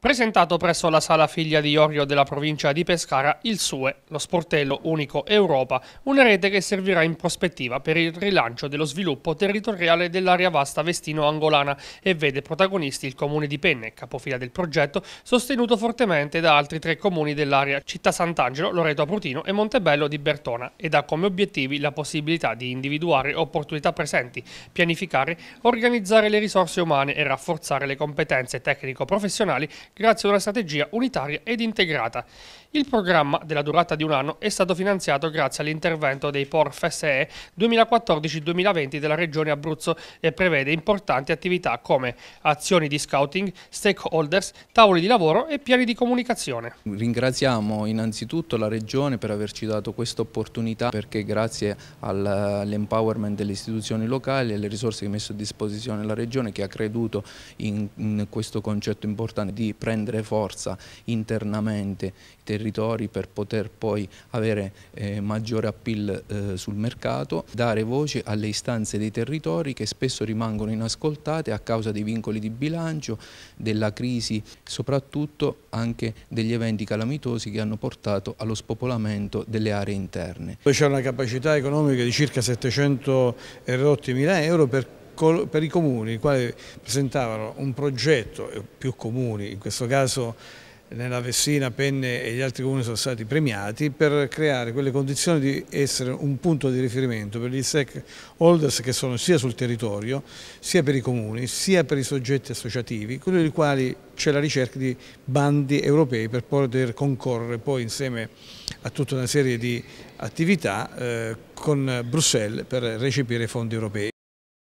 Presentato presso la Sala Figlia di Iorio della provincia di Pescara il SUE, lo sportello unico Europa, una rete che servirà in prospettiva per il rilancio dello sviluppo territoriale dell'area vasta vestino-angolana e vede protagonisti il comune di Penne, capofila del progetto, sostenuto fortemente da altri tre comuni dell'area Città Sant'Angelo, Loreto Aprutino e Montebello di Bertona ed ha come obiettivi la possibilità di individuare opportunità presenti, pianificare, organizzare le risorse umane e rafforzare le competenze tecnico-professionali grazie ad una strategia unitaria ed integrata. Il programma, della durata di un anno, è stato finanziato grazie all'intervento dei PORF SE 2014-2020 della Regione Abruzzo e prevede importanti attività come azioni di scouting, stakeholders, tavoli di lavoro e piani di comunicazione. Ringraziamo innanzitutto la Regione per averci dato questa opportunità perché grazie all'empowerment delle istituzioni locali e alle risorse che ha messo a disposizione la Regione che ha creduto in questo concetto importante di prendere forza internamente i territori per poter poi avere eh, maggiore appeal eh, sul mercato, dare voce alle istanze dei territori che spesso rimangono inascoltate a causa dei vincoli di bilancio, della crisi, soprattutto anche degli eventi calamitosi che hanno portato allo spopolamento delle aree interne. Poi c'è una capacità economica di circa 700 erotti mila euro per per i comuni, i quali presentavano un progetto, eh, più comuni, in questo caso nella Vessina, Penne e gli altri comuni sono stati premiati per creare quelle condizioni di essere un punto di riferimento per gli stakeholders che sono sia sul territorio, sia per i comuni, sia per i soggetti associativi, con i quali c'è la ricerca di bandi europei per poter concorrere poi insieme a tutta una serie di attività eh, con Bruxelles per recepire fondi europei.